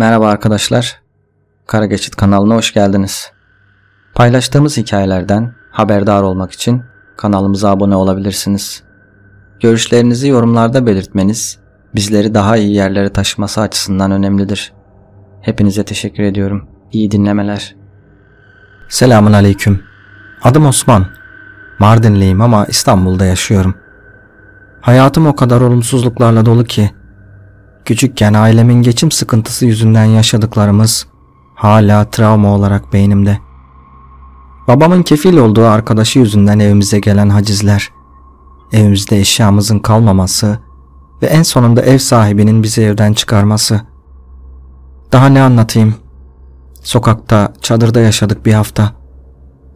Merhaba arkadaşlar. Kara Geçit kanalına hoş geldiniz. Paylaştığımız hikayelerden haberdar olmak için kanalımıza abone olabilirsiniz. Görüşlerinizi yorumlarda belirtmeniz bizleri daha iyi yerlere taşıması açısından önemlidir. Hepinize teşekkür ediyorum. İyi dinlemeler. Selamun aleyküm. Adım Osman. Mardinliyim ama İstanbul'da yaşıyorum. Hayatım o kadar olumsuzluklarla dolu ki Küçükken ailemin geçim sıkıntısı yüzünden yaşadıklarımız hala travma olarak beynimde. Babamın kefil olduğu arkadaşı yüzünden evimize gelen hacizler, evimizde eşyamızın kalmaması ve en sonunda ev sahibinin bizi evden çıkarması. Daha ne anlatayım? Sokakta, çadırda yaşadık bir hafta.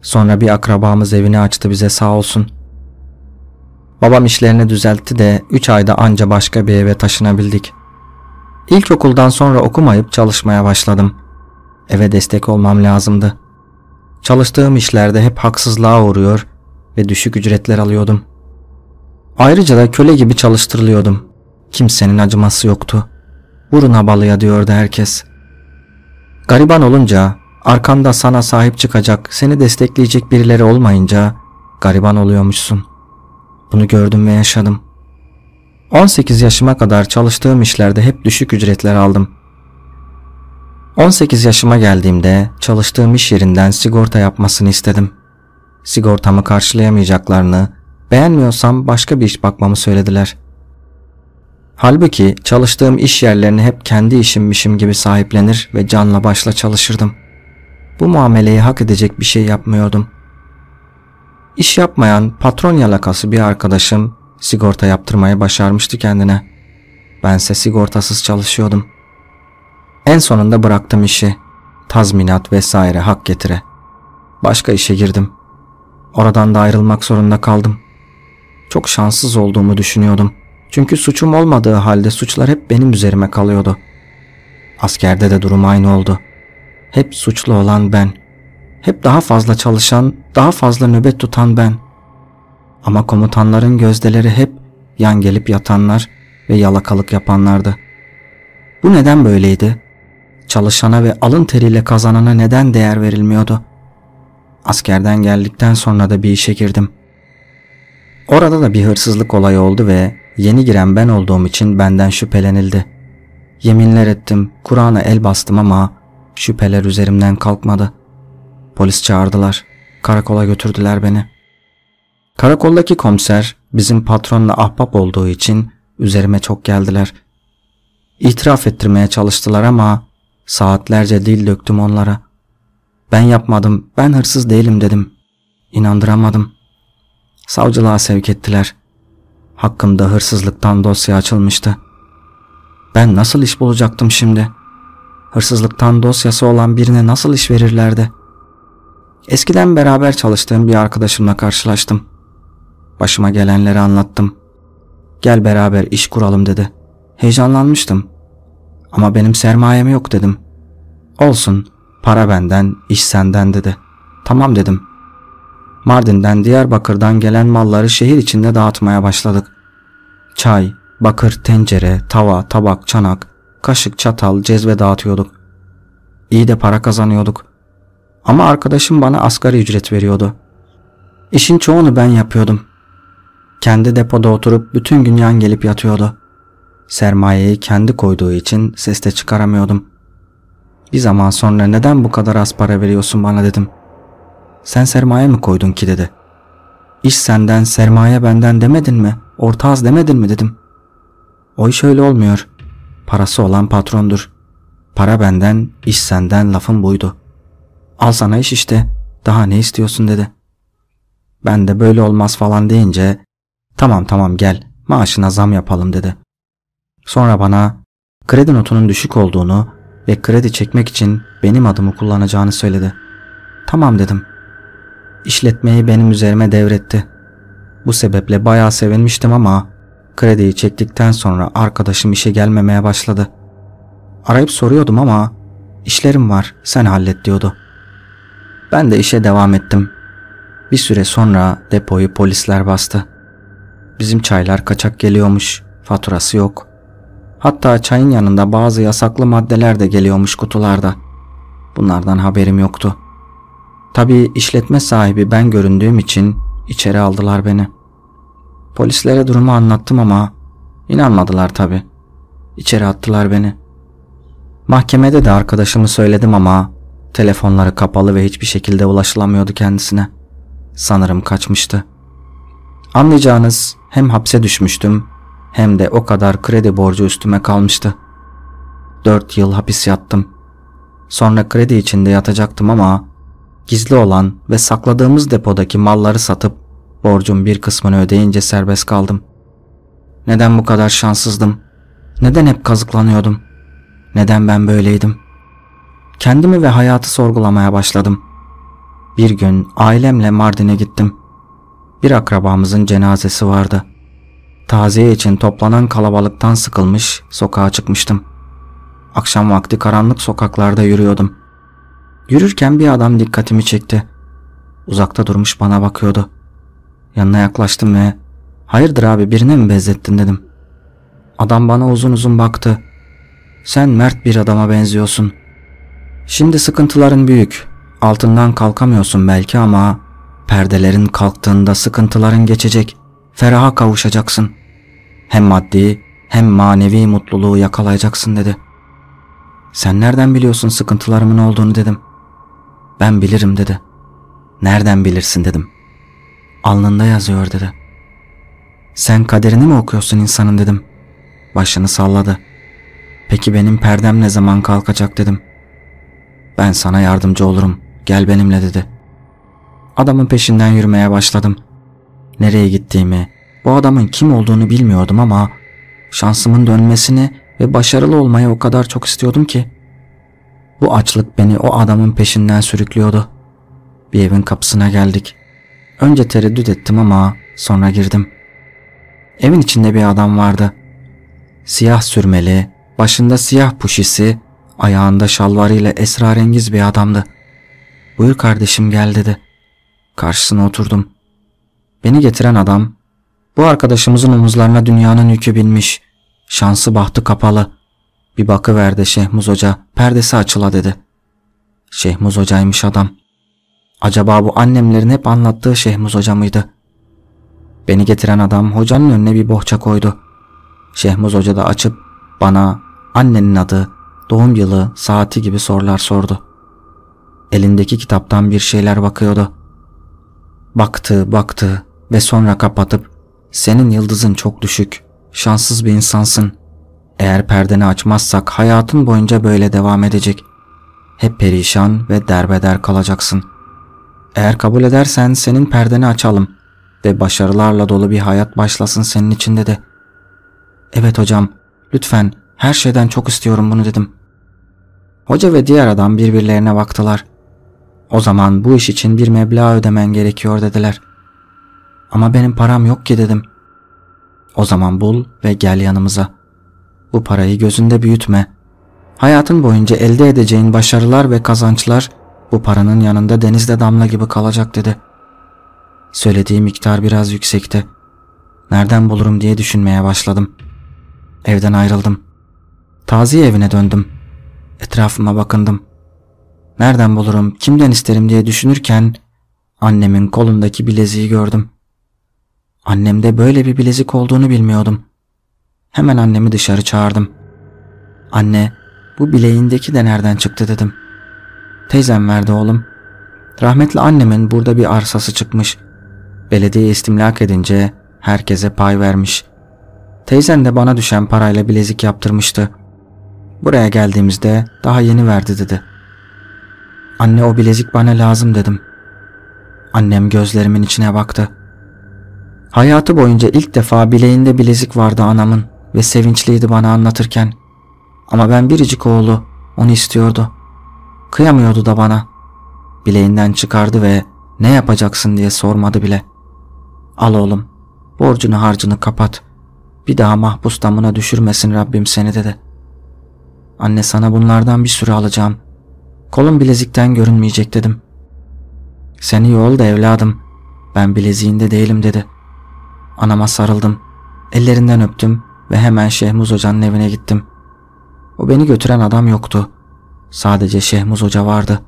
Sonra bir akrabamız evini açtı bize sağ olsun. Babam işlerini düzeltti de 3 ayda anca başka bir eve taşınabildik.'' İlkokuldan sonra okumayıp çalışmaya başladım. Eve destek olmam lazımdı. Çalıştığım işlerde hep haksızlığa uğruyor ve düşük ücretler alıyordum. Ayrıca da köle gibi çalıştırılıyordum. Kimsenin acıması yoktu. Vurun balıya diyordu herkes. Gariban olunca, arkanda sana sahip çıkacak, seni destekleyecek birileri olmayınca gariban oluyormuşsun. Bunu gördüm ve yaşadım. 18 yaşıma kadar çalıştığım işlerde hep düşük ücretler aldım. 18 yaşıma geldiğimde çalıştığım iş yerinden sigorta yapmasını istedim. Sigortamı karşılayamayacaklarını, beğenmiyorsam başka bir iş bakmamı söylediler. Halbuki çalıştığım iş yerlerini hep kendi işimmişim gibi sahiplenir ve canla başla çalışırdım. Bu muameleyi hak edecek bir şey yapmıyordum. İş yapmayan patron yalakası bir arkadaşım Sigorta yaptırmayı başarmıştı kendine. Bense sigortasız çalışıyordum. En sonunda bıraktım işi. Tazminat vesaire hak getire. Başka işe girdim. Oradan da ayrılmak zorunda kaldım. Çok şanssız olduğumu düşünüyordum. Çünkü suçum olmadığı halde suçlar hep benim üzerime kalıyordu. Askerde de durum aynı oldu. Hep suçlu olan ben. Hep daha fazla çalışan, daha fazla nöbet tutan ben. Ama komutanların gözdeleri hep yan gelip yatanlar ve yalakalık yapanlardı. Bu neden böyleydi? Çalışana ve alın teriyle kazanana neden değer verilmiyordu? Askerden geldikten sonra da bir işe girdim. Orada da bir hırsızlık olayı oldu ve yeni giren ben olduğum için benden şüphelenildi. Yeminler ettim, Kur'an'a el bastım ama şüpheler üzerimden kalkmadı. Polis çağırdılar, karakola götürdüler beni.'' Karakoldaki komiser bizim patronla ahbap olduğu için üzerime çok geldiler. İtiraf ettirmeye çalıştılar ama saatlerce dil döktüm onlara. Ben yapmadım, ben hırsız değilim dedim. İnandıramadım. Savcılığa sevk ettiler. Hakkımda hırsızlıktan dosya açılmıştı. Ben nasıl iş bulacaktım şimdi? Hırsızlıktan dosyası olan birine nasıl iş verirlerdi? Eskiden beraber çalıştığım bir arkadaşımla karşılaştım. Başıma gelenleri anlattım. Gel beraber iş kuralım dedi. Heyecanlanmıştım. Ama benim sermayem yok dedim. Olsun para benden iş senden dedi. Tamam dedim. Mardin'den Diyarbakır'dan gelen malları şehir içinde dağıtmaya başladık. Çay, bakır, tencere, tava, tabak, çanak, kaşık, çatal, cezve dağıtıyorduk. İyi de para kazanıyorduk. Ama arkadaşım bana asgari ücret veriyordu. İşin çoğunu ben yapıyordum. Kendi depoda oturup bütün gün yan gelip yatıyordu. Sermayeyi kendi koyduğu için ses de çıkaramıyordum. Bir zaman sonra neden bu kadar az para veriyorsun bana dedim. Sen sermaye mi koydun ki dedi. İş senden sermaye benden demedin mi? Orta az demedin mi dedim. O iş öyle olmuyor. Parası olan patrondur. Para benden, iş senden lafın buydu. Al sana iş işte. Daha ne istiyorsun dedi. Ben de böyle olmaz falan deyince Tamam tamam gel maaşına zam yapalım dedi. Sonra bana kredi notunun düşük olduğunu ve kredi çekmek için benim adımı kullanacağını söyledi. Tamam dedim. İşletmeyi benim üzerime devretti. Bu sebeple bayağı sevinmiştim ama krediyi çektikten sonra arkadaşım işe gelmemeye başladı. Arayıp soruyordum ama işlerim var sen hallet diyordu. Ben de işe devam ettim. Bir süre sonra depoyu polisler bastı. Bizim çaylar kaçak geliyormuş, faturası yok. Hatta çayın yanında bazı yasaklı maddeler de geliyormuş kutularda. Bunlardan haberim yoktu. Tabii işletme sahibi ben göründüğüm için içeri aldılar beni. Polislere durumu anlattım ama inanmadılar tabii. İçeri attılar beni. Mahkemede de arkadaşımı söyledim ama telefonları kapalı ve hiçbir şekilde ulaşılamıyordu kendisine. Sanırım kaçmıştı.'' Anlayacağınız hem hapse düşmüştüm hem de o kadar kredi borcu üstüme kalmıştı. Dört yıl hapis yattım. Sonra kredi içinde yatacaktım ama gizli olan ve sakladığımız depodaki malları satıp borcun bir kısmını ödeyince serbest kaldım. Neden bu kadar şanssızdım? Neden hep kazıklanıyordum? Neden ben böyleydim? Kendimi ve hayatı sorgulamaya başladım. Bir gün ailemle Mardin'e gittim.'' bir akrabamızın cenazesi vardı. Taziye için toplanan kalabalıktan sıkılmış sokağa çıkmıştım. Akşam vakti karanlık sokaklarda yürüyordum. Yürürken bir adam dikkatimi çekti. Uzakta durmuş bana bakıyordu. Yanına yaklaştım ve hayırdır abi birine mi benzettin dedim. Adam bana uzun uzun baktı. Sen mert bir adama benziyorsun. Şimdi sıkıntıların büyük. Altından kalkamıyorsun belki ama Perdelerin kalktığında sıkıntıların geçecek, feraha kavuşacaksın. Hem maddi hem manevi mutluluğu yakalayacaksın dedi. Sen nereden biliyorsun sıkıntılarımın olduğunu dedim. Ben bilirim dedi. Nereden bilirsin dedim. Alnında yazıyor dedi. Sen kaderini mi okuyorsun insanın dedim. Başını salladı. Peki benim perdem ne zaman kalkacak dedim. Ben sana yardımcı olurum. Gel benimle dedi.'' adamın peşinden yürümeye başladım. Nereye gittiğimi, bu adamın kim olduğunu bilmiyordum ama şansımın dönmesini ve başarılı olmayı o kadar çok istiyordum ki. Bu açlık beni o adamın peşinden sürüklüyordu. Bir evin kapısına geldik. Önce tereddüt ettim ama sonra girdim. Evin içinde bir adam vardı. Siyah sürmeli, başında siyah puşisi, ayağında şalvarıyla esrarengiz bir adamdı. Buyur kardeşim gel dedi. Karşısına oturdum. Beni getiren adam, bu arkadaşımızın omuzlarına dünyanın yükü binmiş, şansı bahtı kapalı. Bir bakıverdi Şehmuz Hoca, perdesi açıla dedi. Şehmuz Hoca'ymış adam. Acaba bu annemlerin hep anlattığı Şehmuz Hoca mıydı? Beni getiren adam hocanın önüne bir bohça koydu. Şehmuz Hoca da açıp bana annenin adı, doğum yılı, saati gibi sorular sordu. Elindeki kitaptan bir şeyler bakıyordu.'' Baktı, baktı ve sonra kapatıp senin yıldızın çok düşük. Şanssız bir insansın. Eğer perdeni açmazsak hayatın boyunca böyle devam edecek. Hep perişan ve derbeder kalacaksın. Eğer kabul edersen senin perdeni açalım ve başarılarla dolu bir hayat başlasın senin içinde de. Evet hocam, lütfen her şeyden çok istiyorum bunu dedim. Hoca ve diğer adam birbirlerine baktılar. O zaman bu iş için bir meblağ ödemen gerekiyor dediler. Ama benim param yok ki dedim. O zaman bul ve gel yanımıza. Bu parayı gözünde büyütme. Hayatın boyunca elde edeceğin başarılar ve kazançlar bu paranın yanında denizde damla gibi kalacak dedi. Söylediği miktar biraz yüksekti. Nereden bulurum diye düşünmeye başladım. Evden ayrıldım. Taziye evine döndüm. Etrafıma bakındım nereden bulurum, kimden isterim diye düşünürken annemin kolundaki bileziği gördüm. Annemde böyle bir bilezik olduğunu bilmiyordum. Hemen annemi dışarı çağırdım. Anne, bu bileğindeki de nereden çıktı dedim. Teyzem verdi oğlum. Rahmetli annemin burada bir arsası çıkmış. Belediye istimlak edince herkese pay vermiş. Teyzen de bana düşen parayla bilezik yaptırmıştı. Buraya geldiğimizde daha yeni verdi dedi.'' Anne o bilezik bana lazım dedim. Annem gözlerimin içine baktı. Hayatı boyunca ilk defa bileğinde bilezik vardı anamın ve sevinçliydi bana anlatırken. Ama ben biricik oğlu, onu istiyordu. Kıyamıyordu da bana. Bileğinden çıkardı ve ne yapacaksın diye sormadı bile. Al oğlum, borcunu harcını kapat. Bir daha mahpus damına düşürmesin Rabbim seni dedi. Anne sana bunlardan bir sürü alacağım. Kolum bilezikten görünmeyecek dedim. Sen iyi oldu evladım. Ben bileziğinde değilim dedi. Anama sarıldım. Ellerinden öptüm ve hemen Şehmuz Hoca'nın evine gittim. O beni götüren adam yoktu. Sadece Şehmuz Hoca vardı.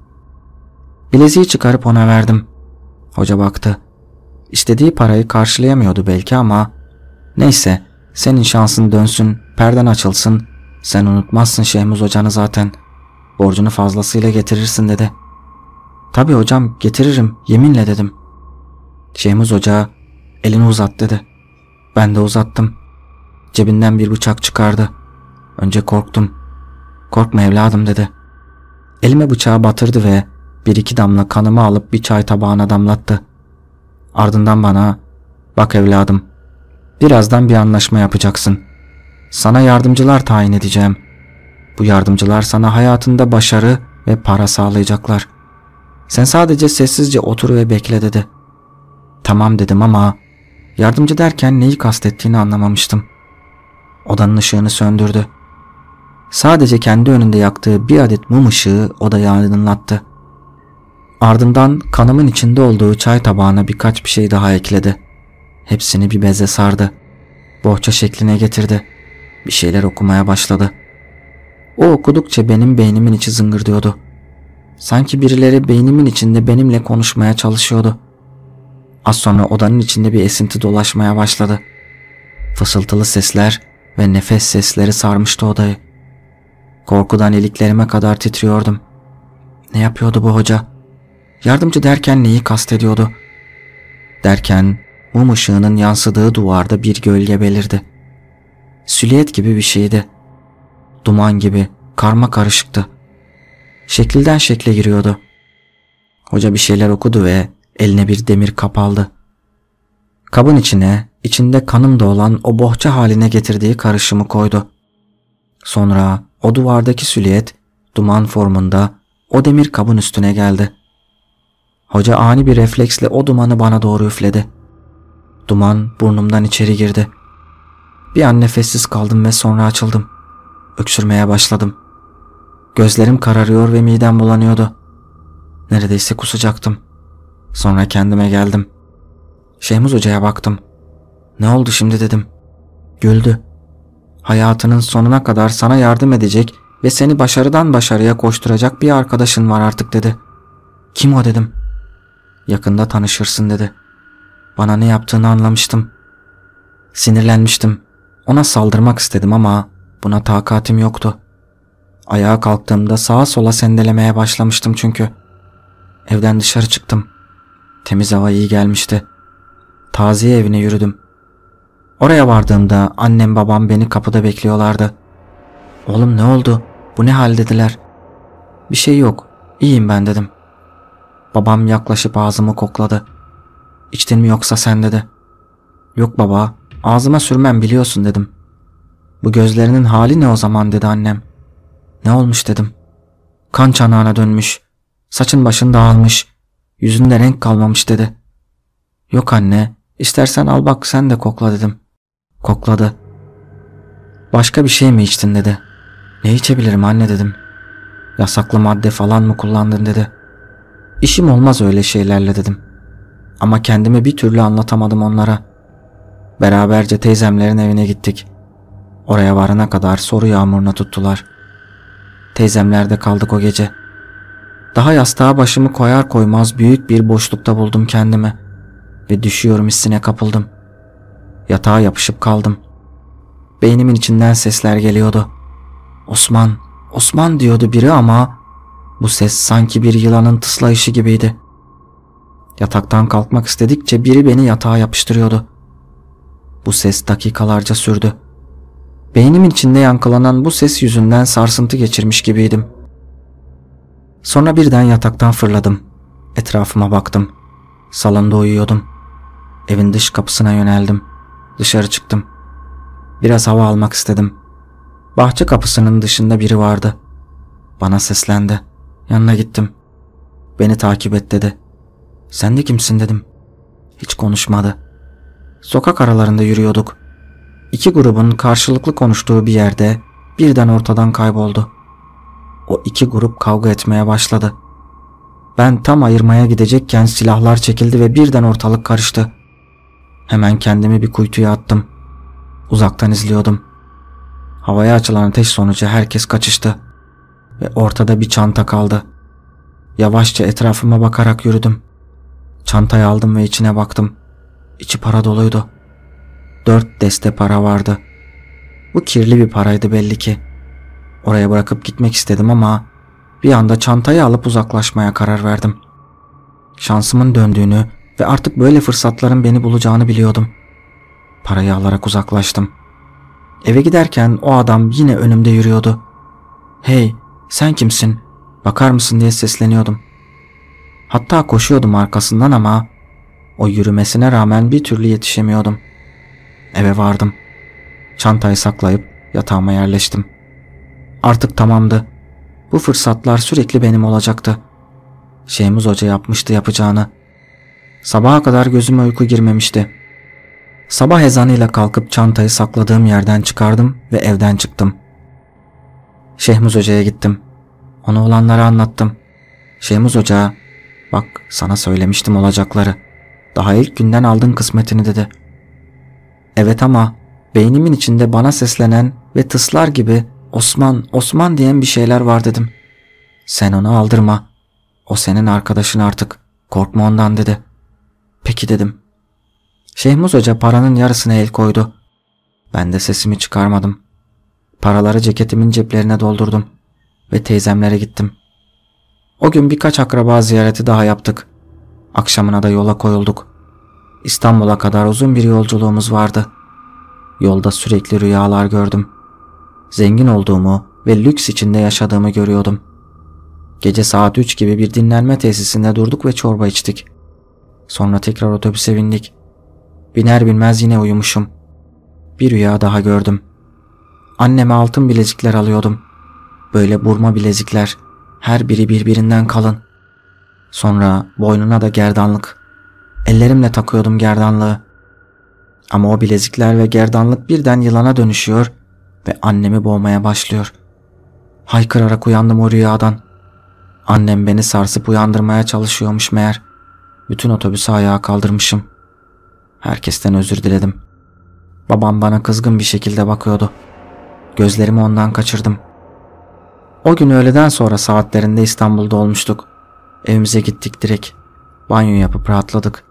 Bileziği çıkarıp ona verdim. Hoca baktı. İstediği parayı karşılayamıyordu belki ama neyse senin şansın dönsün, perden açılsın. Sen unutmazsın Şehmuz Hoca'nı zaten.'' Borcunu fazlasıyla getirirsin dedi. Tabi hocam getiririm yeminle dedim. Şeyhimiz ocağa elini uzat dedi. Ben de uzattım. Cebinden bir bıçak çıkardı. Önce korktum. Korkma evladım dedi. Elime bıçağı batırdı ve bir iki damla kanımı alıp bir çay tabağına damlattı. Ardından bana bak evladım birazdan bir anlaşma yapacaksın. Sana yardımcılar tayin edeceğim.'' Bu yardımcılar sana hayatında başarı ve para sağlayacaklar. Sen sadece sessizce otur ve bekle dedi. Tamam dedim ama yardımcı derken neyi kastettiğini anlamamıştım. Odanın ışığını söndürdü. Sadece kendi önünde yaktığı bir adet mum ışığı odayı aydınlattı. Ardından kanımın içinde olduğu çay tabağına birkaç bir şey daha ekledi. Hepsini bir beze sardı. Bohça şekline getirdi. Bir şeyler okumaya başladı.'' O okudukça benim beynimin içi zıngırdıyordu. Sanki birileri beynimin içinde benimle konuşmaya çalışıyordu. Az sonra odanın içinde bir esinti dolaşmaya başladı. Fısıltılı sesler ve nefes sesleri sarmıştı odayı. Korkudan iliklerime kadar titriyordum. Ne yapıyordu bu hoca? Yardımcı derken neyi kastediyordu? Derken mum ışığının yansıdığı duvarda bir gölge belirdi. Süliyet gibi bir şeydi duman gibi, karma karışıktı. Şekilden şekle giriyordu. Hoca bir şeyler okudu ve eline bir demir kap aldı. Kabın içine, içinde kanım da olan o bohça haline getirdiği karışımı koydu. Sonra o duvardaki süliyet duman formunda o demir kabın üstüne geldi. Hoca ani bir refleksle o dumanı bana doğru üfledi. Duman burnumdan içeri girdi. Bir an nefessiz kaldım ve sonra açıldım. Öksürmeye başladım. Gözlerim kararıyor ve midem bulanıyordu. Neredeyse kusacaktım. Sonra kendime geldim. Şehmuz Hoca'ya baktım. Ne oldu şimdi dedim. Güldü. Hayatının sonuna kadar sana yardım edecek ve seni başarıdan başarıya koşturacak bir arkadaşın var artık dedi. Kim o dedim. Yakında tanışırsın dedi. Bana ne yaptığını anlamıştım. Sinirlenmiştim. Ona saldırmak istedim ama Buna takatim yoktu. Ayağa kalktığımda sağa sola sendelemeye başlamıştım çünkü. Evden dışarı çıktım. Temiz hava iyi gelmişti. Taziye evine yürüdüm. Oraya vardığımda annem babam beni kapıda bekliyorlardı. Oğlum ne oldu? Bu ne hal dediler. Bir şey yok. İyiyim ben dedim. Babam yaklaşıp ağzımı kokladı. İçtin mi yoksa sen dedi. Yok baba. Ağzıma sürmem biliyorsun dedim. Bu gözlerinin hali ne o zaman dedi annem. Ne olmuş dedim. Kan çanağına dönmüş. Saçın başın dağılmış. Yüzünde renk kalmamış dedi. Yok anne istersen al bak sen de kokla dedim. Kokladı. Başka bir şey mi içtin dedi. Ne içebilirim anne dedim. Yasaklı madde falan mı kullandın dedi. İşim olmaz öyle şeylerle dedim. Ama kendimi bir türlü anlatamadım onlara. Beraberce teyzemlerin evine gittik. Oraya varana kadar soru yağmuruna tuttular. Teyzemlerde kaldık o gece. Daha yastığa başımı koyar koymaz büyük bir boşlukta buldum kendimi. Ve düşüyorum hissine kapıldım. Yatağa yapışıp kaldım. Beynimin içinden sesler geliyordu. Osman, Osman diyordu biri ama bu ses sanki bir yılanın tıslayışı gibiydi. Yataktan kalkmak istedikçe biri beni yatağa yapıştırıyordu. Bu ses dakikalarca sürdü. Beynimin içinde yankılanan bu ses yüzünden sarsıntı geçirmiş gibiydim. Sonra birden yataktan fırladım. Etrafıma baktım. Salonda uyuyordum. Evin dış kapısına yöneldim. Dışarı çıktım. Biraz hava almak istedim. Bahçe kapısının dışında biri vardı. Bana seslendi. Yanına gittim. Beni takip et dedi. Sen de kimsin dedim. Hiç konuşmadı. Sokak aralarında yürüyorduk. İki grubun karşılıklı konuştuğu bir yerde birden ortadan kayboldu. O iki grup kavga etmeye başladı. Ben tam ayırmaya gidecekken silahlar çekildi ve birden ortalık karıştı. Hemen kendimi bir kuytuya attım. Uzaktan izliyordum. Havaya açılan ateş sonucu herkes kaçıştı ve ortada bir çanta kaldı. Yavaşça etrafıma bakarak yürüdüm. Çantayı aldım ve içine baktım. İçi para doluydu dört deste para vardı. Bu kirli bir paraydı belli ki. Oraya bırakıp gitmek istedim ama bir anda çantayı alıp uzaklaşmaya karar verdim. Şansımın döndüğünü ve artık böyle fırsatların beni bulacağını biliyordum. Parayı alarak uzaklaştım. Eve giderken o adam yine önümde yürüyordu. "Hey, sen kimsin? Bakar mısın?" diye sesleniyordum. Hatta koşuyordum arkasından ama o yürümesine rağmen bir türlü yetişemiyordum. Eve vardım. Çantayı saklayıp yatağıma yerleştim. Artık tamamdı. Bu fırsatlar sürekli benim olacaktı. Şeyimiz Hoca yapmıştı yapacağını. Sabaha kadar gözüme uyku girmemişti. Sabah ezanıyla kalkıp çantayı sakladığım yerden çıkardım ve evden çıktım. Şehmuz Hoca'ya gittim. Ona olanları anlattım. Şehmuz Hoca, bak sana söylemiştim olacakları. Daha ilk günden aldın kısmetini dedi.'' Evet ama beynimin içinde bana seslenen ve tıslar gibi Osman, Osman diyen bir şeyler var dedim. Sen onu aldırma. O senin arkadaşın artık. Korkma ondan dedi. Peki dedim. Şehmuz Hoca paranın yarısına el koydu. Ben de sesimi çıkarmadım. Paraları ceketimin ceplerine doldurdum ve teyzemlere gittim. O gün birkaç akraba ziyareti daha yaptık. Akşamına da yola koyulduk. İstanbul'a kadar uzun bir yolculuğumuz vardı. Yolda sürekli rüyalar gördüm. Zengin olduğumu ve lüks içinde yaşadığımı görüyordum. Gece saat 3 gibi bir dinlenme tesisinde durduk ve çorba içtik. Sonra tekrar otobüse bindik. Biner binmez yine uyumuşum. Bir rüya daha gördüm. Anneme altın bilezikler alıyordum. Böyle burma bilezikler. Her biri birbirinden kalın. Sonra boynuna da gerdanlık. Ellerimle takıyordum gerdanlığı. Ama o bilezikler ve gerdanlık birden yılana dönüşüyor ve annemi boğmaya başlıyor. Haykırarak uyandım o rüyadan. Annem beni sarsıp uyandırmaya çalışıyormuş meğer. Bütün otobüsü ayağa kaldırmışım. Herkesten özür diledim. Babam bana kızgın bir şekilde bakıyordu. Gözlerimi ondan kaçırdım. O gün öğleden sonra saatlerinde İstanbul'da olmuştuk. Evimize gittik direkt. Banyo yapıp rahatladık.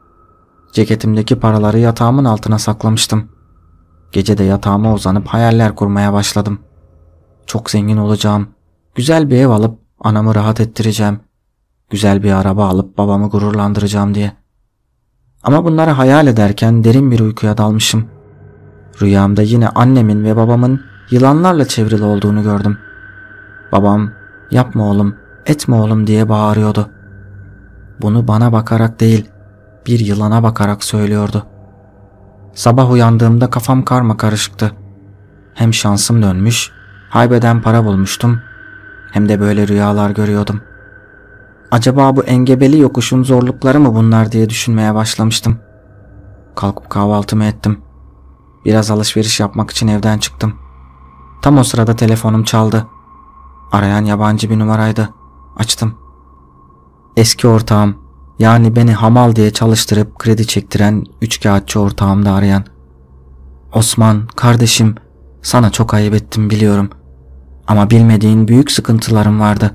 Ceketimdeki paraları yatağımın altına saklamıştım. Gece de yatağıma uzanıp hayaller kurmaya başladım. Çok zengin olacağım. Güzel bir ev alıp anamı rahat ettireceğim. Güzel bir araba alıp babamı gururlandıracağım diye. Ama bunları hayal ederken derin bir uykuya dalmışım. Rüyamda yine annemin ve babamın yılanlarla çevrili olduğunu gördüm. Babam yapma oğlum etme oğlum diye bağırıyordu. Bunu bana bakarak değil bir yılana bakarak söylüyordu. Sabah uyandığımda kafam karma karışıktı. Hem şansım dönmüş, haybeden para bulmuştum hem de böyle rüyalar görüyordum. Acaba bu engebeli yokuşun zorlukları mı bunlar diye düşünmeye başlamıştım. Kalkıp kahvaltımı ettim. Biraz alışveriş yapmak için evden çıktım. Tam o sırada telefonum çaldı. Arayan yabancı bir numaraydı. Açtım. Eski ortağım yani beni hamal diye çalıştırıp kredi çektiren üç kağıtçı da arayan. Osman kardeşim sana çok ayıp ettim biliyorum. Ama bilmediğin büyük sıkıntılarım vardı.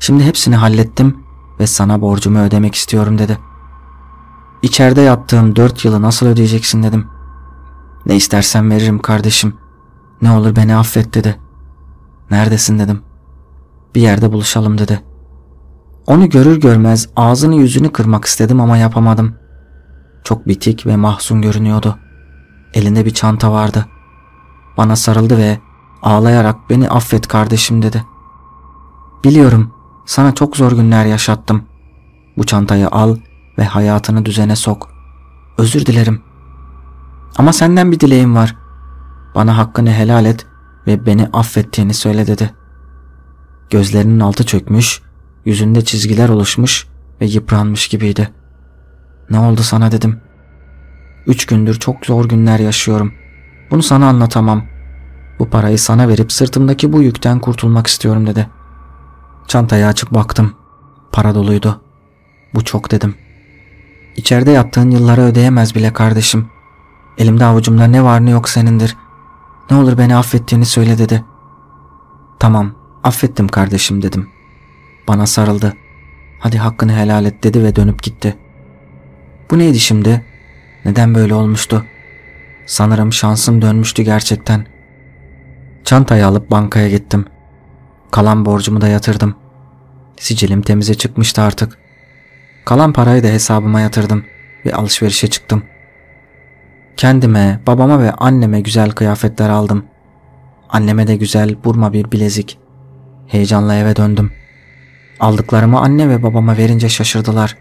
Şimdi hepsini hallettim ve sana borcumu ödemek istiyorum dedi. İçeride yaptığım dört yılı nasıl ödeyeceksin dedim. Ne istersen veririm kardeşim. Ne olur beni affet dedi. Neredesin dedim. Bir yerde buluşalım dedi.'' Onu görür görmez ağzını yüzünü kırmak istedim ama yapamadım. Çok bitik ve mahzun görünüyordu. Elinde bir çanta vardı. Bana sarıldı ve ağlayarak beni affet kardeşim dedi. Biliyorum sana çok zor günler yaşattım. Bu çantayı al ve hayatını düzene sok. Özür dilerim. Ama senden bir dileğim var. Bana hakkını helal et ve beni affettiğini söyle dedi. Gözlerinin altı çökmüş Yüzünde çizgiler oluşmuş ve yıpranmış gibiydi. Ne oldu sana dedim. Üç gündür çok zor günler yaşıyorum. Bunu sana anlatamam. Bu parayı sana verip sırtımdaki bu yükten kurtulmak istiyorum dedi. Çantaya açıp baktım. Para doluydu. Bu çok dedim. İçeride yattığın yılları ödeyemez bile kardeşim. Elimde avucumda ne var ne yok senindir. Ne olur beni affettiğini söyle dedi. Tamam affettim kardeşim dedim. Bana sarıldı. Hadi hakkını helal et dedi ve dönüp gitti. Bu neydi şimdi? Neden böyle olmuştu? Sanırım şansım dönmüştü gerçekten. Çantayı alıp bankaya gittim. Kalan borcumu da yatırdım. Sicilim temize çıkmıştı artık. Kalan parayı da hesabıma yatırdım ve alışverişe çıktım. Kendime, babama ve anneme güzel kıyafetler aldım. Anneme de güzel burma bir bilezik. Heyecanla eve döndüm.'' Aldıklarımı anne ve babama verince şaşırdılar.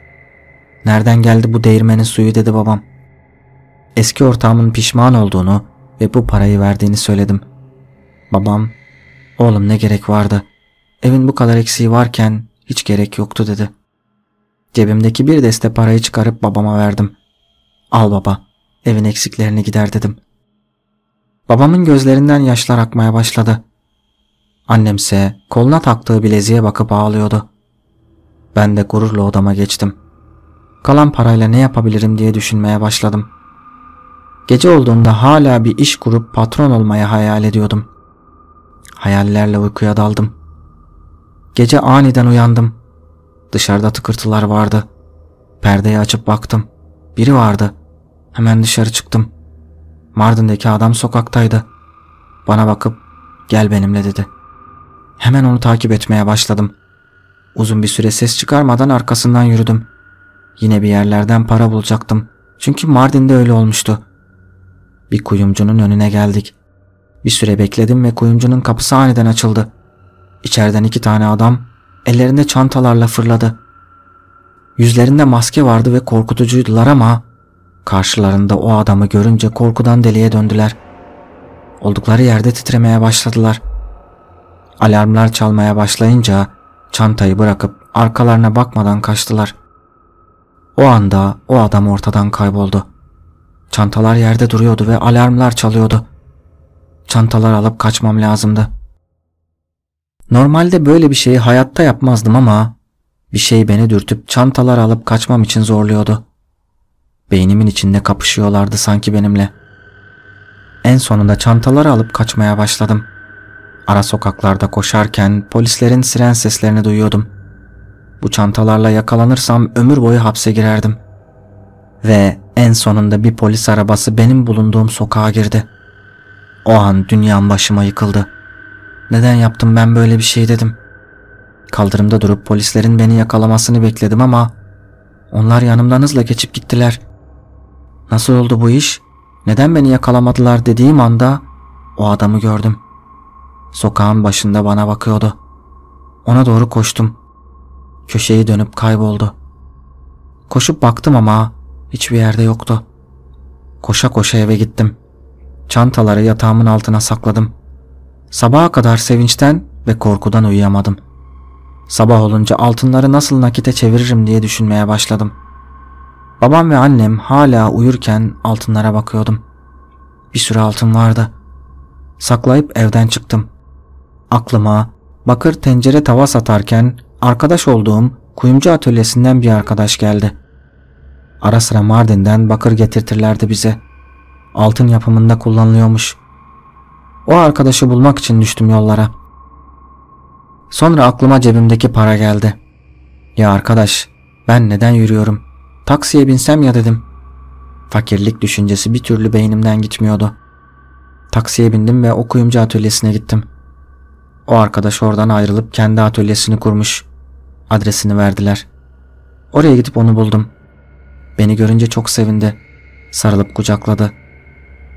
Nereden geldi bu değirmenin suyu dedi babam. Eski ortağımın pişman olduğunu ve bu parayı verdiğini söyledim. Babam, oğlum ne gerek vardı? Evin bu kadar eksiği varken hiç gerek yoktu dedi. Cebimdeki bir deste parayı çıkarıp babama verdim. Al baba, evin eksiklerini gider dedim. Babamın gözlerinden yaşlar akmaya başladı. Annemse koluna taktığı bileziğe bakıp ağlıyordu. Ben de gururla odama geçtim. Kalan parayla ne yapabilirim diye düşünmeye başladım. Gece olduğunda hala bir iş kurup patron olmayı hayal ediyordum. Hayallerle uykuya daldım. Gece aniden uyandım. Dışarıda tıkırtılar vardı. Perdeyi açıp baktım. Biri vardı. Hemen dışarı çıktım. Mardin'deki adam sokaktaydı. Bana bakıp gel benimle dedi. Hemen onu takip etmeye başladım. Uzun bir süre ses çıkarmadan arkasından yürüdüm. Yine bir yerlerden para bulacaktım. Çünkü Mardin'de öyle olmuştu. Bir kuyumcunun önüne geldik. Bir süre bekledim ve kuyumcunun kapısı aniden açıldı. İçeriden iki tane adam ellerinde çantalarla fırladı. Yüzlerinde maske vardı ve korkutucuydular ama karşılarında o adamı görünce korkudan deliye döndüler. Oldukları yerde titremeye başladılar.'' Alarmlar çalmaya başlayınca çantayı bırakıp arkalarına bakmadan kaçtılar. O anda o adam ortadan kayboldu. Çantalar yerde duruyordu ve alarmlar çalıyordu. Çantalar alıp kaçmam lazımdı. Normalde böyle bir şeyi hayatta yapmazdım ama bir şey beni dürtüp çantalar alıp kaçmam için zorluyordu. Beynimin içinde kapışıyorlardı sanki benimle. En sonunda çantaları alıp kaçmaya başladım.'' Ara sokaklarda koşarken polislerin siren seslerini duyuyordum. Bu çantalarla yakalanırsam ömür boyu hapse girerdim. Ve en sonunda bir polis arabası benim bulunduğum sokağa girdi. O an dünyam başıma yıkıldı. Neden yaptım ben böyle bir şey dedim. Kaldırımda durup polislerin beni yakalamasını bekledim ama onlar yanımdan hızla geçip gittiler. Nasıl oldu bu iş? Neden beni yakalamadılar dediğim anda o adamı gördüm. Sokağın başında bana bakıyordu. Ona doğru koştum. Köşeyi dönüp kayboldu. Koşup baktım ama hiçbir yerde yoktu. Koşa koşa eve gittim. Çantaları yatağımın altına sakladım. Sabaha kadar sevinçten ve korkudan uyuyamadım. Sabah olunca altınları nasıl nakite çeviririm diye düşünmeye başladım. Babam ve annem hala uyurken altınlara bakıyordum. Bir sürü altın vardı. Saklayıp evden çıktım. Aklıma bakır tencere tava satarken arkadaş olduğum kuyumcu atölyesinden bir arkadaş geldi. Ara sıra Mardin'den bakır getirtirlerdi bize. Altın yapımında kullanılıyormuş. O arkadaşı bulmak için düştüm yollara. Sonra aklıma cebimdeki para geldi. Ya arkadaş ben neden yürüyorum? Taksiye binsem ya dedim. Fakirlik düşüncesi bir türlü beynimden gitmiyordu. Taksiye bindim ve o kuyumcu atölyesine gittim.'' O arkadaş oradan ayrılıp kendi atölyesini kurmuş. Adresini verdiler. Oraya gidip onu buldum. Beni görünce çok sevindi. Sarılıp kucakladı.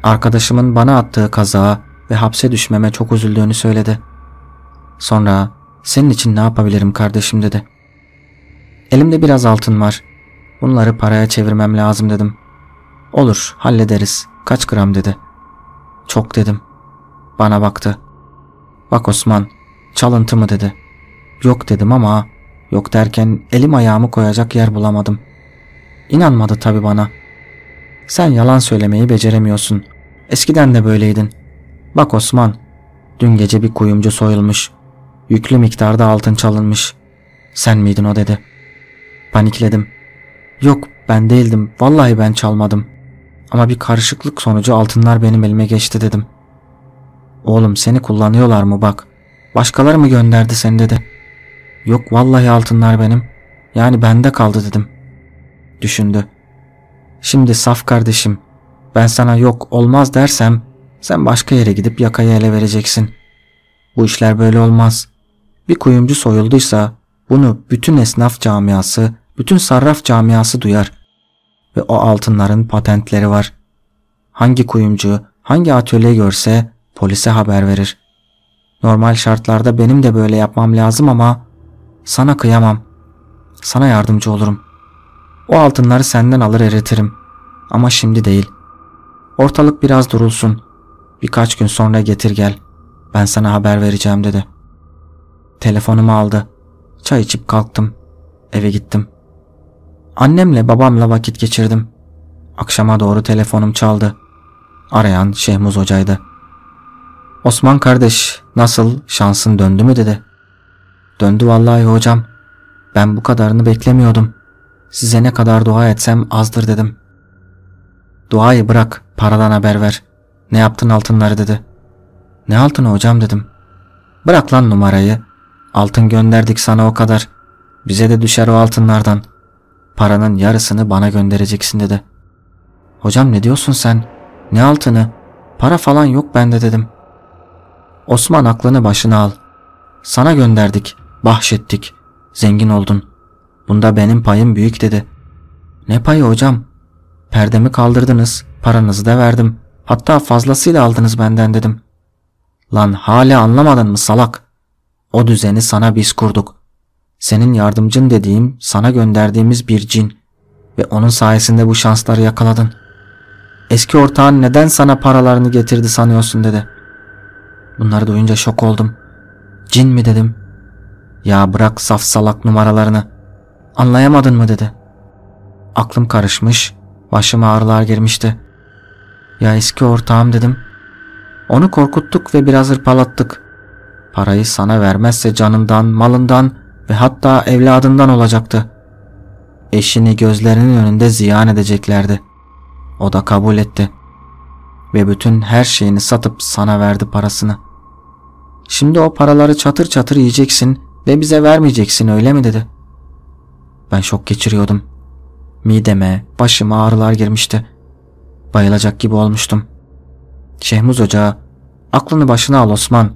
Arkadaşımın bana attığı kazağa ve hapse düşmeme çok üzüldüğünü söyledi. Sonra senin için ne yapabilirim kardeşim dedi. Elimde biraz altın var. Bunları paraya çevirmem lazım dedim. Olur hallederiz. Kaç gram dedi. Çok dedim. Bana baktı. Bak Osman çalıntı mı dedi. Yok dedim ama yok derken elim ayağımı koyacak yer bulamadım. İnanmadı tabii bana. Sen yalan söylemeyi beceremiyorsun. Eskiden de böyleydin. Bak Osman dün gece bir kuyumcu soyulmuş. Yüklü miktarda altın çalınmış. Sen miydin o dedi. Panikledim. Yok ben değildim. Vallahi ben çalmadım. Ama bir karışıklık sonucu altınlar benim elime geçti dedim.'' Oğlum seni kullanıyorlar mı bak. Başkaları mı gönderdi seni dedi. Yok vallahi altınlar benim. Yani bende kaldı dedim. Düşündü. Şimdi saf kardeşim. Ben sana yok olmaz dersem sen başka yere gidip yakayı ele vereceksin. Bu işler böyle olmaz. Bir kuyumcu soyulduysa bunu bütün esnaf camiası, bütün sarraf camiası duyar. Ve o altınların patentleri var. Hangi kuyumcu, hangi atölye görse Polise haber verir. Normal şartlarda benim de böyle yapmam lazım ama sana kıyamam. Sana yardımcı olurum. O altınları senden alır eritirim. Ama şimdi değil. Ortalık biraz durulsun. Birkaç gün sonra getir gel. Ben sana haber vereceğim dedi. Telefonumu aldı. Çay içip kalktım. Eve gittim. Annemle babamla vakit geçirdim. Akşama doğru telefonum çaldı. Arayan Şehmuz Hoca'ydı. Osman kardeş nasıl şansın döndü mü dedi. Döndü vallahi hocam. Ben bu kadarını beklemiyordum. Size ne kadar dua etsem azdır dedim. Duayı bırak paradan haber ver. Ne yaptın altınları dedi. Ne altını hocam dedim. Bırak lan numarayı. Altın gönderdik sana o kadar. Bize de düşer o altınlardan. Paranın yarısını bana göndereceksin dedi. Hocam ne diyorsun sen? Ne altını? Para falan yok bende dedim. Osman aklını başına al. Sana gönderdik, bahşettik, zengin oldun. Bunda benim payım büyük dedi. Ne payı hocam? Perdemi kaldırdınız, paranızı da verdim. Hatta fazlasıyla aldınız benden dedim. Lan hala anlamadın mı salak? O düzeni sana biz kurduk. Senin yardımcın dediğim, sana gönderdiğimiz bir cin ve onun sayesinde bu şansları yakaladın. Eski ortağın neden sana paralarını getirdi sanıyorsun dedi.'' Bunları duyunca şok oldum. Cin mi dedim. Ya bırak saf salak numaralarını. Anlayamadın mı dedi. Aklım karışmış, başıma ağrılar girmişti. Ya eski ortağım dedim. Onu korkuttuk ve biraz hırpalattık. Parayı sana vermezse canından, malından ve hatta evladından olacaktı. Eşini gözlerinin önünde ziyan edeceklerdi. O da kabul etti. Ve bütün her şeyini satıp sana verdi parasını.'' Şimdi o paraları çatır çatır yiyeceksin ve bize vermeyeceksin öyle mi dedi. Ben şok geçiriyordum. Mideme, başıma ağrılar girmişti. Bayılacak gibi olmuştum. Şehmuz Hoca, aklını başına al Osman,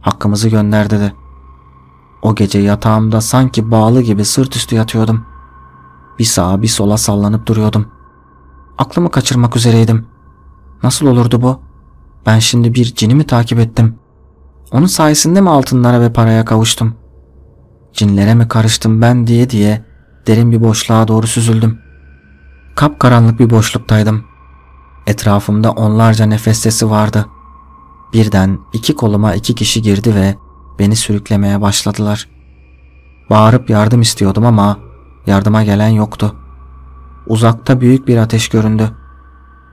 hakkımızı gönder dedi. O gece yatağımda sanki bağlı gibi sırt üstü yatıyordum. Bir sağa bir sola sallanıp duruyordum. Aklımı kaçırmak üzereydim. Nasıl olurdu bu? Ben şimdi bir cini mi takip ettim? Onun sayesinde mi altınlara ve paraya kavuştum? Cinlere mi karıştım ben diye diye derin bir boşluğa doğru süzüldüm. Kap karanlık bir boşluktaydım. Etrafımda onlarca nefes sesi vardı. Birden iki koluma iki kişi girdi ve beni sürüklemeye başladılar. Bağırıp yardım istiyordum ama yardıma gelen yoktu. Uzakta büyük bir ateş göründü.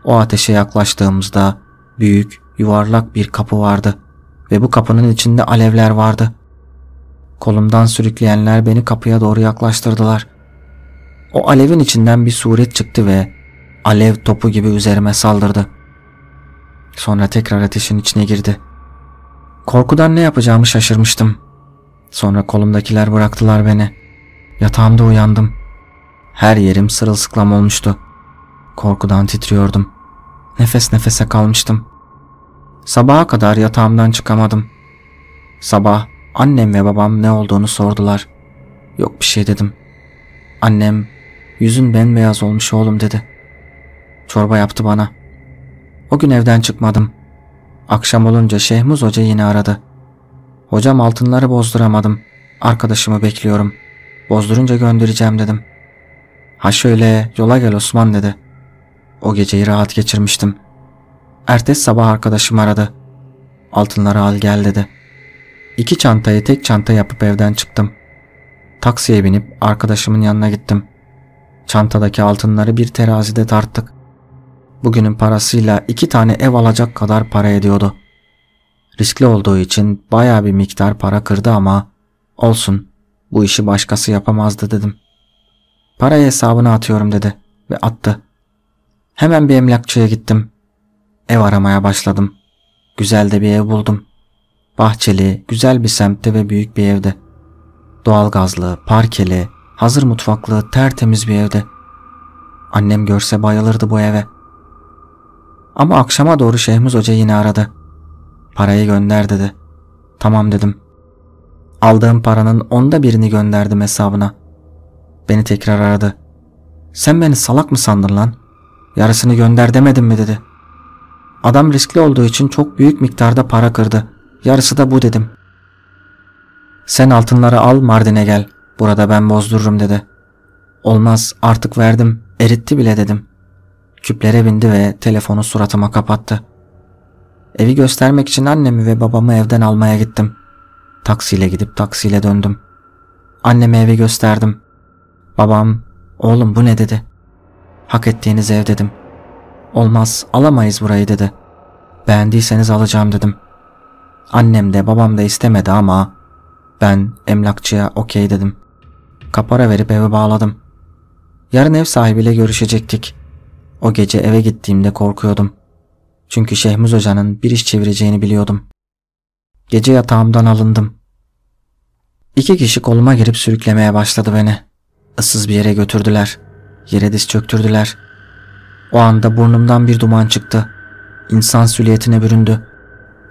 O ateşe yaklaştığımızda büyük, yuvarlak bir kapı vardı ve bu kapının içinde alevler vardı. Kolumdan sürükleyenler beni kapıya doğru yaklaştırdılar. O alevin içinden bir suret çıktı ve alev topu gibi üzerime saldırdı. Sonra tekrar ateşin içine girdi. Korkudan ne yapacağımı şaşırmıştım. Sonra kolumdakiler bıraktılar beni. Yatağımda uyandım. Her yerim sırılsıklam olmuştu. Korkudan titriyordum. Nefes nefese kalmıştım. Sabaha kadar yatağımdan çıkamadım. Sabah annem ve babam ne olduğunu sordular. Yok bir şey dedim. Annem yüzün bembeyaz olmuş oğlum dedi. Çorba yaptı bana. O gün evden çıkmadım. Akşam olunca Şehmuz Hoca yine aradı. Hocam altınları bozduramadım. Arkadaşımı bekliyorum. Bozdurunca göndereceğim dedim. Ha şöyle yola gel Osman dedi. O geceyi rahat geçirmiştim.'' Ertesi sabah arkadaşım aradı. Altınları al gel dedi. İki çantayı tek çanta yapıp evden çıktım. Taksiye binip arkadaşımın yanına gittim. Çantadaki altınları bir terazide tarttık. Bugünün parasıyla iki tane ev alacak kadar para ediyordu. Riskli olduğu için baya bir miktar para kırdı ama olsun bu işi başkası yapamazdı dedim. Parayı hesabına atıyorum dedi ve attı. Hemen bir emlakçıya gittim. Ev aramaya başladım. Güzel de bir ev buldum. Bahçeli, güzel bir semtte ve büyük bir evde. Doğalgazlı, parkeli, hazır mutfaklı, tertemiz bir evde. Annem görse bayılırdı bu eve. Ama akşama doğru Şehmuz Hoca yine aradı. Parayı gönder dedi. Tamam dedim. Aldığım paranın onda birini gönderdim hesabına. Beni tekrar aradı. Sen beni salak mı sandın lan? Yarısını gönder demedin mi dedi. Adam riskli olduğu için çok büyük miktarda para kırdı. Yarısı da bu dedim. Sen altınları al Mardin'e gel. Burada ben bozdururum dedi. Olmaz artık verdim. Eritti bile dedim. Küplere bindi ve telefonu suratıma kapattı. Evi göstermek için annemi ve babamı evden almaya gittim. Taksiyle gidip taksiyle döndüm. Anneme evi gösterdim. Babam, oğlum bu ne dedi. Hak ettiğiniz ev dedim.'' Olmaz alamayız burayı dedi. Beğendiyseniz alacağım dedim. Annem de babam da istemedi ama ben emlakçıya okey dedim. Kapara verip eve bağladım. Yarın ev sahibiyle görüşecektik. O gece eve gittiğimde korkuyordum. Çünkü Şehmuz Hoca'nın bir iş çevireceğini biliyordum. Gece yatağımdan alındım. İki kişi koluma girip sürüklemeye başladı beni. Issız bir yere götürdüler. Yere diz çöktürdüler. O anda burnumdan bir duman çıktı. İnsan süliyetine büründü.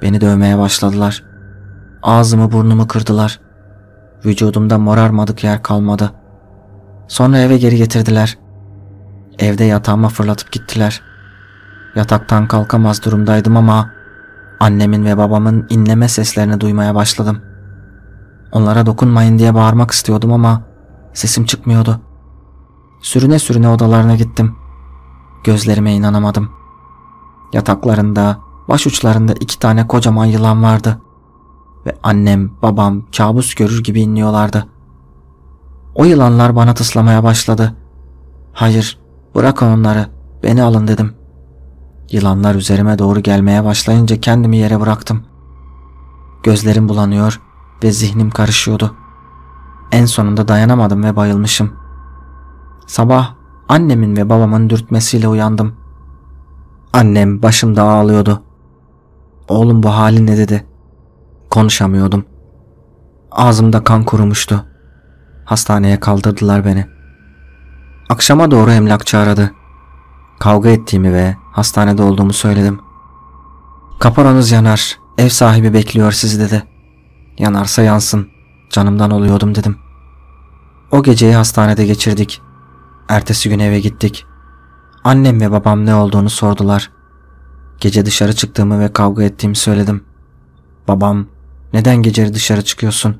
Beni dövmeye başladılar. Ağzımı burnumu kırdılar. Vücudumda morarmadık yer kalmadı. Sonra eve geri getirdiler. Evde yatağıma fırlatıp gittiler. Yataktan kalkamaz durumdaydım ama annemin ve babamın inleme seslerini duymaya başladım. Onlara dokunmayın diye bağırmak istiyordum ama sesim çıkmıyordu. Sürüne sürüne odalarına gittim.'' gözlerime inanamadım. Yataklarında, baş uçlarında iki tane kocaman yılan vardı. Ve annem, babam kabus görür gibi inliyorlardı. O yılanlar bana tıslamaya başladı. Hayır, bırak onları, beni alın dedim. Yılanlar üzerime doğru gelmeye başlayınca kendimi yere bıraktım. Gözlerim bulanıyor ve zihnim karışıyordu. En sonunda dayanamadım ve bayılmışım. Sabah annemin ve babamın dürtmesiyle uyandım. Annem başımda ağlıyordu. Oğlum bu hali ne dedi? Konuşamıyordum. Ağzımda kan kurumuştu. Hastaneye kaldırdılar beni. Akşama doğru emlakçı aradı. Kavga ettiğimi ve hastanede olduğumu söyledim. Kaparanız yanar, ev sahibi bekliyor sizi dedi. Yanarsa yansın, canımdan oluyordum dedim. O geceyi hastanede geçirdik. Ertesi gün eve gittik. Annem ve babam ne olduğunu sordular. Gece dışarı çıktığımı ve kavga ettiğimi söyledim. Babam, neden gece dışarı çıkıyorsun?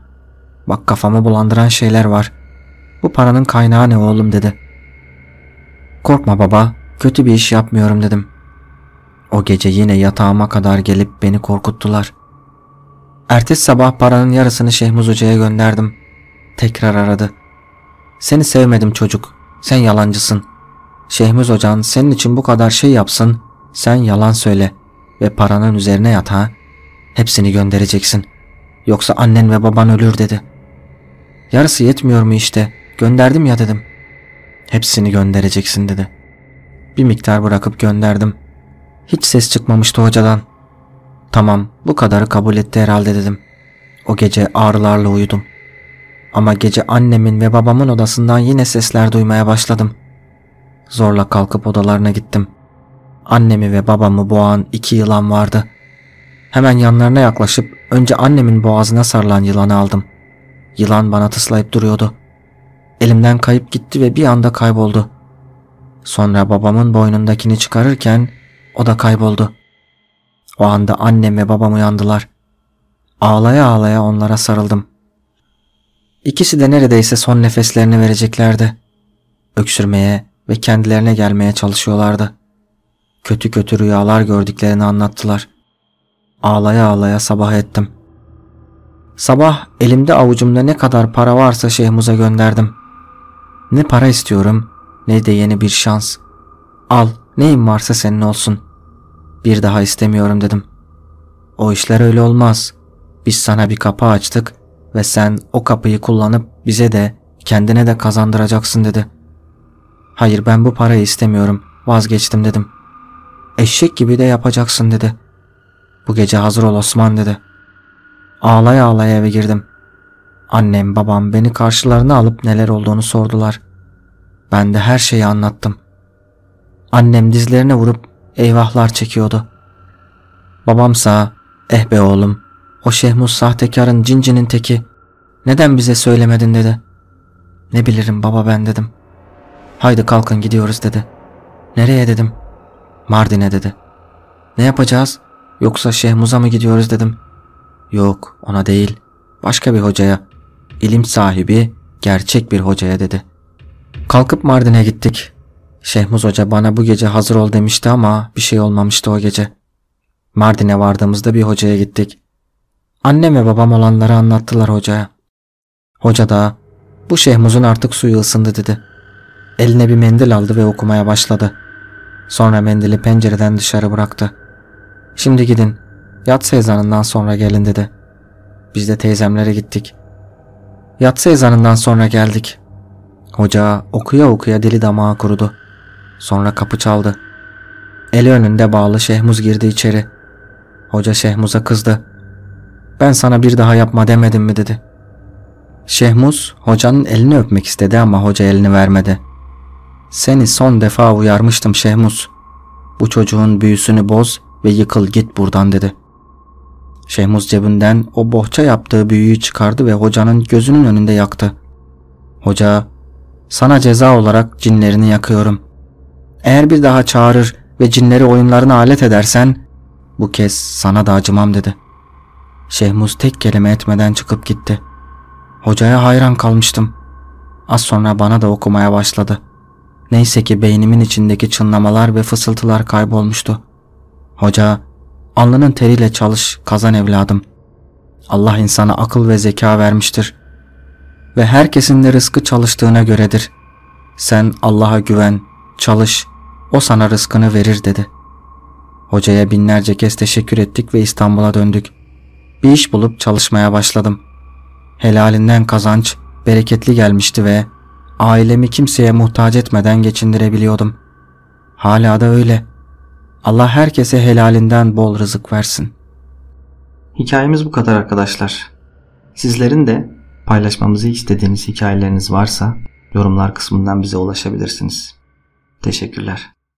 Bak kafamı bulandıran şeyler var. Bu paranın kaynağı ne oğlum dedi. Korkma baba, kötü bir iş yapmıyorum dedim. O gece yine yatağıma kadar gelip beni korkuttular. Ertesi sabah paranın yarısını Şehmuz Hoca'ya gönderdim. Tekrar aradı. Seni sevmedim çocuk. Sen yalancısın. Şehmuz hocan senin için bu kadar şey yapsın. Sen yalan söyle ve paranın üzerine yat ha. Hepsini göndereceksin. Yoksa annen ve baban ölür dedi. Yarısı yetmiyor mu işte? Gönderdim ya dedim. Hepsini göndereceksin dedi. Bir miktar bırakıp gönderdim. Hiç ses çıkmamıştı hocadan. Tamam bu kadarı kabul etti herhalde dedim. O gece ağrılarla uyudum.'' Ama gece annemin ve babamın odasından yine sesler duymaya başladım. Zorla kalkıp odalarına gittim. Annemi ve babamı boğan iki yılan vardı. Hemen yanlarına yaklaşıp önce annemin boğazına sarılan yılanı aldım. Yılan bana tıslayıp duruyordu. Elimden kayıp gitti ve bir anda kayboldu. Sonra babamın boynundakini çıkarırken o da kayboldu. O anda annem ve babam uyandılar. Ağlaya ağlaya onlara sarıldım.'' İkisi de neredeyse son nefeslerini vereceklerdi. Öksürmeye ve kendilerine gelmeye çalışıyorlardı. Kötü kötü rüyalar gördüklerini anlattılar. Ağlaya ağlaya sabah ettim. Sabah elimde avucumda ne kadar para varsa Şehmuz'a gönderdim. Ne para istiyorum ne de yeni bir şans. Al neyin varsa senin olsun. Bir daha istemiyorum dedim. O işler öyle olmaz. Biz sana bir kapı açtık ve sen o kapıyı kullanıp bize de kendine de kazandıracaksın dedi. Hayır ben bu parayı istemiyorum vazgeçtim dedim. Eşek gibi de yapacaksın dedi. Bu gece hazır ol Osman dedi. Ağlaya ağlaya eve girdim. Annem babam beni karşılarına alıp neler olduğunu sordular. Ben de her şeyi anlattım. Annem dizlerine vurup eyvahlar çekiyordu. Babamsa eh be oğlum o Şehmuz sahtekarın cincinin teki. Neden bize söylemedin dedi. Ne bilirim baba ben dedim. Haydi kalkın gidiyoruz dedi. Nereye dedim. Mardin'e dedi. Ne yapacağız? Yoksa Şehmuz'a mı gidiyoruz dedim. Yok ona değil. Başka bir hocaya. İlim sahibi gerçek bir hocaya dedi. Kalkıp Mardin'e gittik. Şehmuz Hoca bana bu gece hazır ol demişti ama bir şey olmamıştı o gece. Mardin'e vardığımızda bir hocaya gittik annem ve babam olanları anlattılar hocaya. Hoca da bu şehmuzun artık suyu ısındı dedi. Eline bir mendil aldı ve okumaya başladı. Sonra mendili pencereden dışarı bıraktı. Şimdi gidin. Yatsı ezanından sonra gelin dedi. Biz de teyzemlere gittik. Yatsı ezanından sonra geldik. Hoca okuya okuya dili damağı kurudu. Sonra kapı çaldı. Eli önünde bağlı Şehmuz girdi içeri. Hoca Şehmuz'a kızdı ben sana bir daha yapma demedim mi dedi. Şehmuz hocanın elini öpmek istedi ama hoca elini vermedi. Seni son defa uyarmıştım Şehmuz. Bu çocuğun büyüsünü boz ve yıkıl git buradan dedi. Şehmuz cebinden o bohça yaptığı büyüyü çıkardı ve hocanın gözünün önünde yaktı. Hoca, sana ceza olarak cinlerini yakıyorum. Eğer bir daha çağırır ve cinleri oyunlarına alet edersen bu kez sana da acımam dedi.'' Şehmuz tek kelime etmeden çıkıp gitti. Hocaya hayran kalmıştım. Az sonra bana da okumaya başladı. Neyse ki beynimin içindeki çınlamalar ve fısıltılar kaybolmuştu. Hoca, alnının teriyle çalış, kazan evladım. Allah insana akıl ve zeka vermiştir. Ve herkesin de rızkı çalıştığına göredir. Sen Allah'a güven, çalış, o sana rızkını verir dedi. Hocaya binlerce kez teşekkür ettik ve İstanbul'a döndük bir iş bulup çalışmaya başladım. Helalinden kazanç bereketli gelmişti ve ailemi kimseye muhtaç etmeden geçindirebiliyordum. Hala da öyle. Allah herkese helalinden bol rızık versin. Hikayemiz bu kadar arkadaşlar. Sizlerin de paylaşmamızı istediğiniz hikayeleriniz varsa yorumlar kısmından bize ulaşabilirsiniz. Teşekkürler.